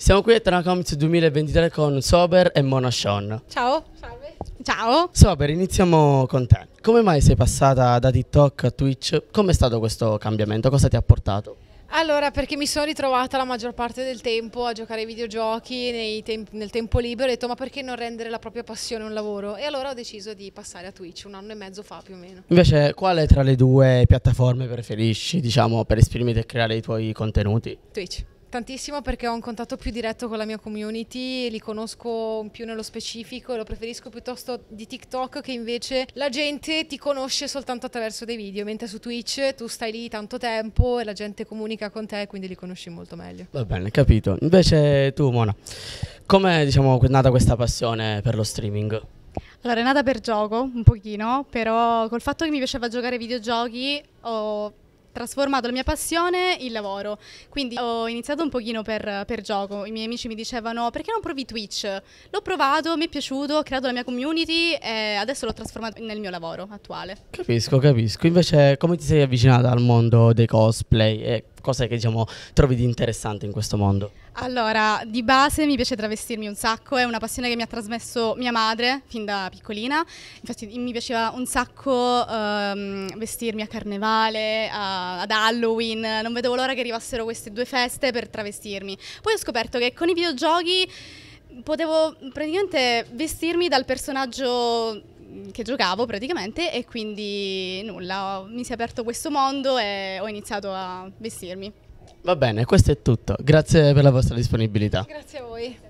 Siamo qui a Tanacomics 2023 con Sober e Mona Sean. Ciao. Salve. Ciao. Sober, iniziamo con te. Come mai sei passata da TikTok a Twitch? Com'è stato questo cambiamento? Cosa ti ha portato? Allora, perché mi sono ritrovata la maggior parte del tempo a giocare ai videogiochi temp nel tempo libero, e ho detto ma perché non rendere la propria passione un lavoro? E allora ho deciso di passare a Twitch un anno e mezzo fa più o meno. Invece, quale tra le due piattaforme preferisci, diciamo, per esprimerti e creare i tuoi contenuti? Twitch. Tantissimo perché ho un contatto più diretto con la mia community, li conosco più nello specifico e lo preferisco piuttosto di TikTok che invece la gente ti conosce soltanto attraverso dei video, mentre su Twitch tu stai lì tanto tempo e la gente comunica con te quindi li conosci molto meglio. Va bene, capito. Invece tu Mona, come diciamo, è nata questa passione per lo streaming? Allora è nata per gioco un pochino, però col fatto che mi piaceva giocare ai videogiochi ho trasformato la mia passione in lavoro. Quindi ho iniziato un pochino per, per gioco. I miei amici mi dicevano perché non provi Twitch? L'ho provato, mi è piaciuto, ho creato la mia community e adesso l'ho trasformato nel mio lavoro attuale. Capisco, capisco. Invece come ti sei avvicinata al mondo dei cosplay e cosa che diciamo, trovi di interessante in questo mondo? Allora, di base mi piace travestirmi un sacco, è una passione che mi ha trasmesso mia madre fin da piccolina, infatti mi piaceva un sacco um, vestirmi a carnevale, a, ad Halloween, non vedevo l'ora che arrivassero queste due feste per travestirmi. Poi ho scoperto che con i videogiochi potevo praticamente vestirmi dal personaggio Mm, che giocavo praticamente e quindi nulla, mi si è aperto questo mondo e ho iniziato a vestirmi. Va bene, questo è tutto. Grazie per la vostra disponibilità. Grazie a voi.